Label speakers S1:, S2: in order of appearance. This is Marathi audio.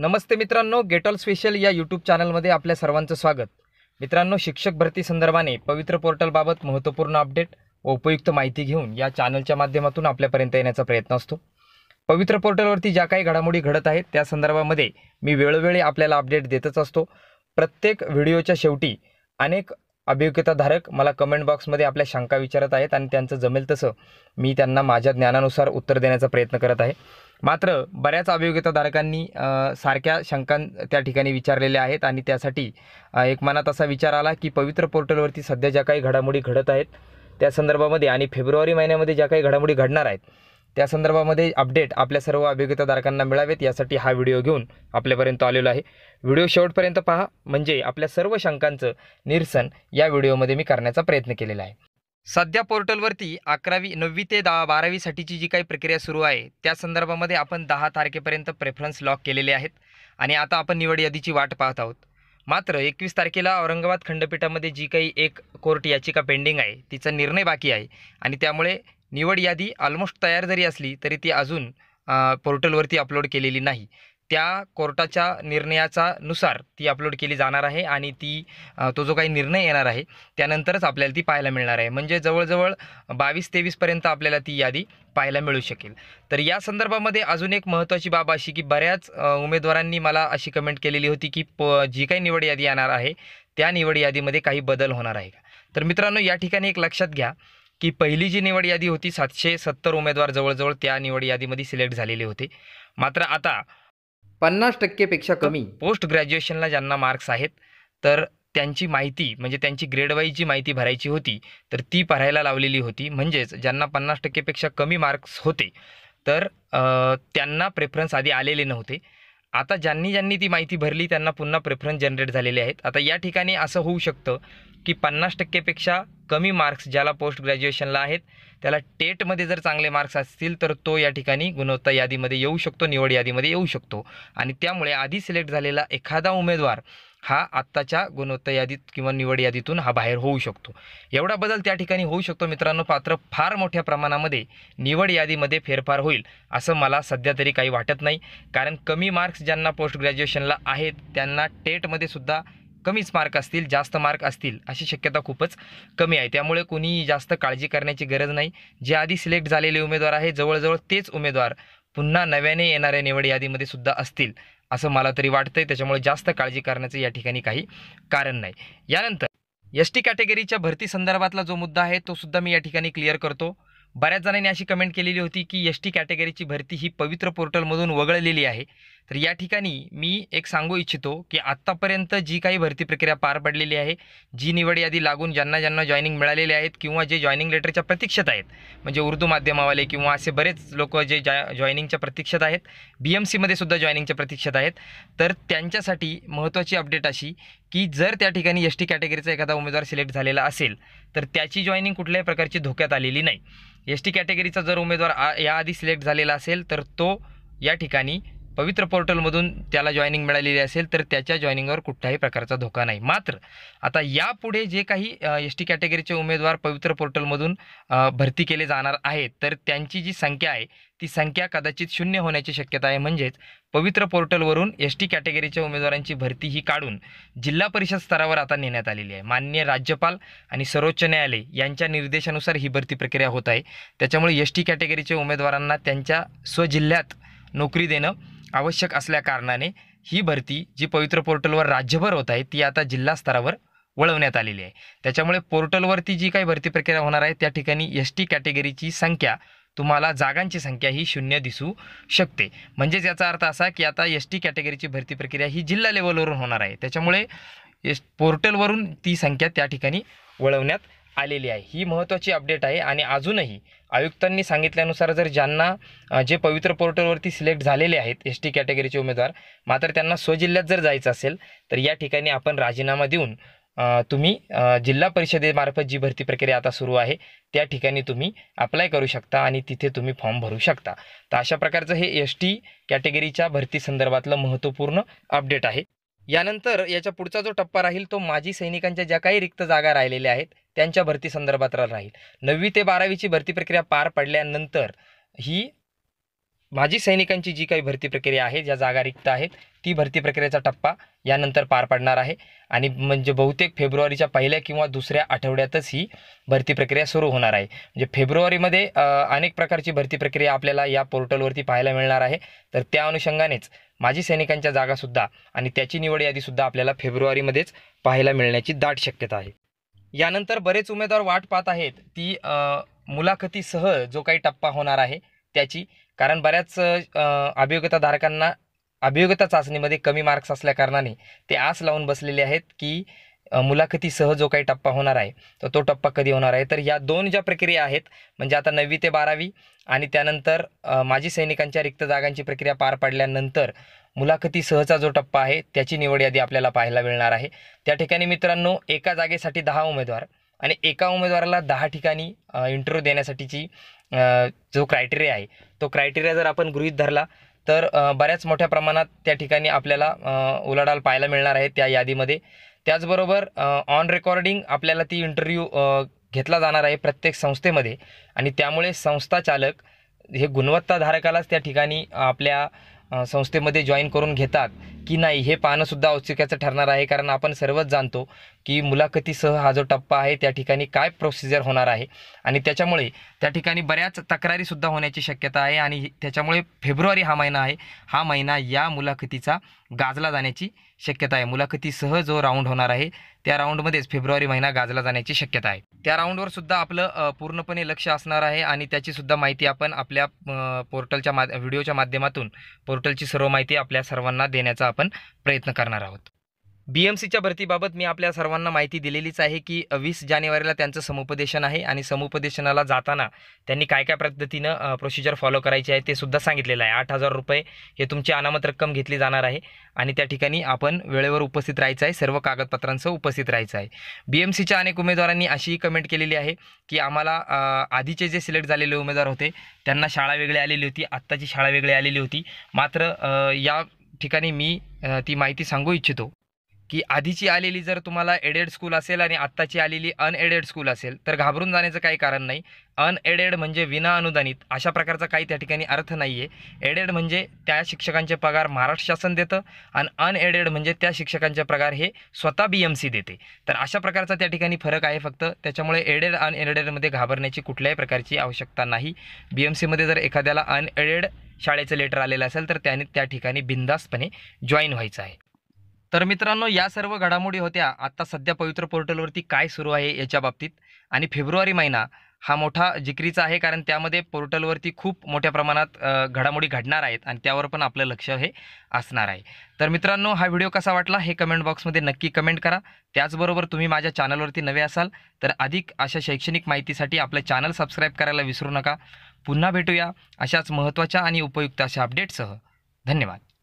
S1: नमस्ते मित्रांनो गेटॉल स्पेशल या यूट्यूब चॅनलमध्ये आपल्या सर्वांचं स्वागत मित्रांनो शिक्षक भरती संदर्भाने पवित्र पोर्टलबाबत महत्त्वपूर्ण अपडेट व उपयुक्त माहिती घेऊन या चॅनलच्या माध्यमातून आपल्यापर्यंत येण्याचा प्रयत्न असतो पवित्र पोर्टलवरती ज्या काही घडामोडी घडत आहेत त्या संदर्भामध्ये मी वेळोवेळी आपल्याला अपडेट देतच असतो प्रत्येक व्हिडिओच्या शेवटी अनेक अभियोग्यताधारक मला कमेंट बॉक्समध्ये आपल्या शंका विचारत आहेत आणि त्यांचं जमेल तसं मी त्यांना माझ्या ज्ञानानुसार उत्तर देण्याचा प्रयत्न करत आहे मात्र बऱ्याच अभियोगिताधारकांनी सारख्या शंका त्या ठिकाणी विचारलेल्या आहेत आणि त्यासाठी एक मनात असा विचार आला की पवित्र पोर्टलवरती सध्या ज्या काही घडामोडी घडत आहेत त्या संदर्भामध्ये आणि फेब्रुवारी महिन्यामध्ये ज्या काही घडामोडी घडणार आहेत त्या संदर्भामध्ये अपडेट आपल्या सर्व अभियोग्यताधारकांना मिळावेत यासाठी हा व्हिडिओ घेऊन आपल्यापर्यंत आलेलो आहे व्हिडिओ शेवटपर्यंत पहा म्हणजे आपल्या सर्व शंकांचं निरसन या व्हिडिओमध्ये मी करण्याचा प्रयत्न केलेला आहे सध्या पोर्टलवरती अकरावी नववी ते दहा बारावीसाठीची जी काही प्रक्रिया सुरू आहे त्या संदर्भामध्ये आपण दहा तारखेपर्यंत प्रेफरन्स लॉक केलेले आहेत आणि आता आपण निवड यादीची वाट पाहत आहोत मात्र एकवीस तारखेला औरंगाबाद खंडपीठामध्ये जी काही एक कोर्ट याचिका पेंडिंग आहे तिचा निर्णय बाकी आहे आणि त्यामुळे निवड यादी ऑलमोस्ट तयार जरी असली तरी ती अजून पोर्टलवरती अपलोड केलेली नाही त्या कोर्टाच्या निर्णयाचा नुसार ती अपलोड केली जाणार आहे आणि ती तो जो काही निर्णय येणार आहे त्यानंतरच आपल्याला ती पाहायला मिळणार आहे म्हणजे जवळजवळ बावीस तेवीसपर्यंत आपल्याला ती यादी पाहायला मिळू शकेल तर या संदर्भामध्ये अजून एक महत्त्वाची बाब अशी की बऱ्याच उमेदवारांनी मला अशी कमेंट केलेली होती की प जी काही निवड यादी येणार आहे त्या निवड यादीमध्ये काही बदल होणार आहे का तर मित्रांनो या ठिकाणी एक लक्षात घ्या की पहिली जी निवड यादी होती सातशे सत्तर उमेदवार जवळजवळ त्या निवड यादीमध्ये सिलेक्ट झालेले होते मात्र आता पन्नास टक्केपेक्षा कमी पोस्ट ग्रॅज्युएशनला ज्यांना मार्क्स आहेत तर त्यांची माहिती म्हणजे त्यांची जी माहिती भरायची होती तर ती भरायला लावलेली होती म्हणजेच ज्यांना पन्नास टक्केपेक्षा कमी मार्क्स होते तर त्यांना प्रेफरन्स आधी आलेले नव्हते आता ज्यांनी ज्यांनी ती माहिती भरली त्यांना पुन्हा प्रेफरन्स जनरेट झालेले आहेत आता या ठिकाणी असं होऊ शकतं की पन्नास टक्केपेक्षा कमी मार्क्स ज्याला पोस्ट ग्रॅज्युएशनला आहेत त्याला टेटमध्ये जर चांगले मार्क्स असतील तर तो या ठिकाणी गुणवत्ता यादीमध्ये येऊ शकतो निवड यादीमध्ये येऊ शकतो आणि त्यामुळे आधी सिलेक्ट झालेला एखादा उमेदवार हा आत्ताच्या गुणवत्ता यादीत किंवा निवड यादीतून हा बाहेर होऊ शकतो एवढा बदल त्या ठिकाणी होऊ शकतो मित्रांनो पात्र फार मोठ्या प्रमाणामध्ये निवड यादीमध्ये फेरफार होईल असं मला सध्या तरी काही वाटत नाही कारण कमी मार्क्स ज्यांना पोस्ट ग्रॅज्युएशनला आहेत त्यांना टेटमध्ये सुद्धा कमीच मार्क असतील जास्त मार्क असतील अशी शक्यता खूपच कमी आहे त्यामुळे कोणीही जास्त काळजी करण्याची गरज नाही जे आधी सिलेक्ट झालेले उमेदवार आहे जवळजवळ तेच उमेदवार पुन्हा नव्याने येणाऱ्या निवड यादीमध्ये सुद्धा असतील असं मला तरी वाटतंय त्याच्यामुळे जास्त काळजी करण्याचं या ठिकाणी काही कारण नाही यानंतर एस टी कॅटेगरीच्या भरती संदर्भातला जो मुद्दा आहे तो सुद्धा मी या ठिकाणी क्लिअर करतो बऱ्याच जणांनी अशी कमेंट केलेली होती की एस टी कॅटेगरीची भरती ही पवित्र पोर्टलमधून वगळलेली आहे तर या ठिकाणी मी एक सांगू इच्छितो की आत्तापर्यंत जी काही भरती प्रक्रिया पार पडलेली आहे जी निवड यादी लागून ज्यांना ज्यांना जॉईनिंग मिळालेले आहेत किंवा जे जॉईनिंग लेटरच्या प्रतीक्षेत आहेत म्हणजे उर्दू माध्यमावाले किंवा असे बरेच लोक जे जॉ जॉईनिंगच्या प्रतीक्षेत आहेत बी एम सीमध्ये सुद्धा जॉईनिंगच्या प्रतीक्षेत आहेत तर त्यांच्यासाठी महत्त्वाची अपडेट अशी की जर त्या ठिकाणी एस टी कॅटेगरीचा एखादा उमेदवार सिलेक्ट झालेला असेल तर त्याची जॉईनिंग कुठल्याही प्रकारची धोक्यात आलेली नाही एस टी कॅटेगरीचा जर उमेदवार आ याआधी सिलेक्ट झालेला असेल तर तो या ठिकाणी पवित्र पोर्टलमधून त्याला जॉईनिंग मिळालेली असेल तर त्याच्या जॉईनिंगवर कुठल्याही प्रकारचा धोका नाही मात्र आता यापुढे जे काही एस टी कॅटेगरीचे उमेदवार पवित्र पोर्टलमधून भरती केले जाणार आहेत तर त्यांची जी संख्या आहे ती संख्या कदाचित शून्य होण्याची शक्यता आहे म्हणजेच पवित्र पोर्टलवरून एस टी कॅटेगरीच्या उमेदवारांची भरती ही काढून जिल्हा परिषद स्तरावर आता नेण्यात आलेली आहे मान्य राज्यपाल आणि सर्वोच्च न्यायालय यांच्या निर्देशानुसार ही भरती प्रक्रिया होत आहे त्याच्यामुळे एस टी कॅटेगरीच्या उमेदवारांना त्यांच्या स्वजिल्ह्यात नोकरी देणं आवश्यक असल्याकारणाने ही भरती जी पवित्र पोर्टलवर राज्यभर होत आहे ती आता जिल्हा स्तरावर वळवण्यात आलेली आहे त्याच्यामुळे पोर्टलवरती जी काही भरती प्रक्रिया होणार आहे त्या ठिकाणी एस टी कॅटेगरीची संख्या तुम्हाला जागांची संख्या ही शून्य दिसू शकते म्हणजेच याचा अर्थ असा की आता एस टी कॅटेगरीची भरती प्रक्रिया ही जिल्हा लेवलवरून होणार आहे त्याच्यामुळे एस पोर्टलवरून ती संख्या त्या ठिकाणी वळवण्यात आलेली आहे ही महत्त्वाची अपडेट आहे आणि अजूनही आयुक्तांनी सांगितल्यानुसार जर ज्यांना जे पवित्र पोर्टलवरती सिलेक्ट झालेले आहेत एस टी कॅटेगरीचे उमेदवार मात्र त्यांना स्वजिल्ह्यात जर जायचं असेल तर या ठिकाणी आपण राजीनामा देऊन तुम्ही जिल्हा परिषदेमार्फत जी भरती प्रक्रिया आता सुरू आहे त्या ठिकाणी तुम्ही अप्लाय करू शकता आणि तिथे तुम्ही फॉर्म भरू शकता तर अशा प्रकारचं हे एस टी कॅटेगरीच्या भरती संदर्भातलं महत्त्वपूर्ण अपडेट आहे यानंतर याच्या पुढचा जो टप्पा राहील तो माजी सैनिकांच्या ज्या काही रिक्त जागा राहिलेल्या आहेत त्यांच्या भरती संदर्भात राहील नववी ते बारावीची भरती प्रक्रिया पार पडल्यानंतर ही माजी सैनिकांची जी काही भरती प्रक्रिया आहे ज्या जागा रिक्त आहेत ती भरती प्रक्रियेचा टप्पा यानंतर पार पडणार आहे आणि म्हणजे बहुतेक फेब्रुवारीच्या पहिल्या किंवा दुसऱ्या आठवड्यातच ही भरती प्रक्रिया सुरू होणार आहे म्हणजे फेब्रुवारीमध्ये अनेक प्रकारची भरती प्रक्रिया आपल्याला या पोर्टलवरती पाहायला मिळणार आहे तर त्या अनुषंगानेच माजी सैनिकांच्या जागासुद्धा आणि त्याची निवड यादीसुद्धा आपल्याला फेब्रुवारीमध्येच पाहायला मिळण्याची दाट शक्यता आहे यानंतर बरेच उमेदवार वाट पाहत आहेत ती मुलाखतीसह जो काही टप्पा होणार आहे त्याची कारण बऱ्याच अभियोग्यताधारकांना अभियोग्यता चाचणीमध्ये कमी मार्क्स असल्याकारणाने ते आस लावून बसलेले आहेत की मुलाखतीसह जो काही टप्पा होणार आहे तर तो टप्पा कधी होणार आहे तर या दोन ज्या प्रक्रिया आहेत म्हणजे आता नववी ते बारावी आणि त्यानंतर माजी सैनिकांच्या रिक्त जागांची प्रक्रिया पार पाडल्यानंतर मुलाखतीसहचा जो टप्पा आहे त्याची निवड यादी आपल्याला पाहायला मिळणार आहे त्या ठिकाणी मित्रांनो एका जागेसाठी दहा उमेदवार आणि एका उमेदवाराला दहा ठिकाणी इंटरव्ह्यू देण्यासाठीची जो क्रायटेरिया आहे तो क्रायटेरिया जर आपण गृहित धरला तर बऱ्याच मोठ्या प्रमाणात त्या ठिकाणी आपल्याला उलाढाल पाहायला मिळणार आहे त्या यादीमध्ये त्याचबरोबर ऑन रेकॉर्डिंग आपल्याला ती इंटरव्ह्यू घेतला जाणार आहे प्रत्येक संस्थेमध्ये आणि त्यामुळे संस्था चालक हे गुणवत्ताधारकालाच त्या ठिकाणी आपल्या संस्थेमध्ये जॉईन करून घेतात की नाही हे पाहणंसुद्धा औत्सुक्याचं ठरणार आहे कारण आपण सर्वच जाणतो की मुलाखतीसह हा जो टप्पा आहे त्या ठिकाणी काय प्रोसिजर होणार आहे आणि त्याच्यामुळे त्या ठिकाणी बऱ्याच तक्रारीसुद्धा होण्याची शक्यता आहे आणि त्याच्यामुळे फेब्रुवारी हा महिना आहे हा महिना या मुलाखतीचा गाजला जाण्याची शक्यता आहे मुलाखतीसह जो राऊंड होणार आहे त्या राऊंडमध्येच फेब्रुवारी महिना गाजला जाण्याची शक्यता आहे त्या राऊंडवर सुद्धा आपलं पूर्णपणे लक्ष असणार आहे आणि त्याची सुद्धा माहिती आपण आपल्या पोर्टलच्या मा व्हिडिओच्या माध्यमातून पोर्टलची सर्व माहिती आपल्या सर्वांना देण्याचा आपण प्रयत्न करणार आहोत बी एम सीच्या भरतीबाबत मी आपल्या सर्वांना माहिती दिलेलीच आहे की वीस जानेवारीला त्यांचं समुपदेशन आहे आणि समुपदेशनाला जाताना त्यांनी काय काय पद्धतीनं प्रोसिजर फॉलो करायचे आहे ते सुद्धा सांगितलेलं आहे आठ हजार रुपये हे तुमची अनामत रक्कम घेतली जाणार आहे आणि त्या ठिकाणी आपण वेळेवर उपस्थित राहायचं आहे सर्व कागदपत्रांसह उपस्थित राहायचं आहे बी एम सीच्या अनेक उमेदवारांनी अशीही कमेंट केलेली आहे की आम्हाला आधीचे जे सिलेक्ट झालेले उमेदवार होते त्यांना शाळा वेगळी आलेली होती आत्ताची शाळा वेगळी आलेली होती मात्र या ठिकाणी मी ती माहिती सांगू इच्छितो की आधीची आलेली जर तुम्हाला एडेड स्कूल असेल आणि आत्ताची आलेली अनएडेड स्कूल असेल तर घाबरून जाण्याचं काही कारण नाही अनएडेड म्हणजे विना अनुदानित अशा प्रकारचा काही त्या ठिकाणी अर्थ नाही आहे एडेड म्हणजे त्या शिक्षकांचे पगार महाराष्ट्र शासन देतं आणि अनएडेड म्हणजे त्या शिक्षकांचे पगार हे स्वतः बी एम सी देते तर अशा प्रकारचा त्या ठिकाणी फरक आहे फक्त त्याच्यामुळे एडेड अनएडेडमध्ये घाबरण्याची कुठल्याही प्रकारची आवश्यकता नाही बी एम सीमध्ये जर एखाद्याला अनएडेड शाळेचं लेटर आलेलं असेल तर त्याने त्या ठिकाणी बिंदास्तपणे जॉईन व्हायचं आहे तर मित्रांनो या सर्व घडामोडी होत्या आत्ता सध्या पवित्र पोर्टलवरती काय सुरू आहे याच्या बाबतीत आणि फेब्रुवारी महिना हा मोठा जिक्रीचा आहे कारण त्यामध्ये पोर्टलवरती खूप मोठ्या प्रमाणात घडामोडी घडणार आहेत आणि त्यावर पण आपलं लक्ष हे असणार आहे तर मित्रांनो हा व्हिडिओ कसा वाटला हे कमेंट बॉक्समध्ये नक्की कमेंट करा त्याचबरोबर तुम्ही माझ्या चॅनलवरती नवे असाल तर अधिक अशा शैक्षणिक माहितीसाठी आपलं चॅनल सबस्क्राईब करायला विसरू नका पुन्हा भेटूया अशाच महत्त्वाच्या आणि उपयुक्त अशा अपडेटसह धन्यवाद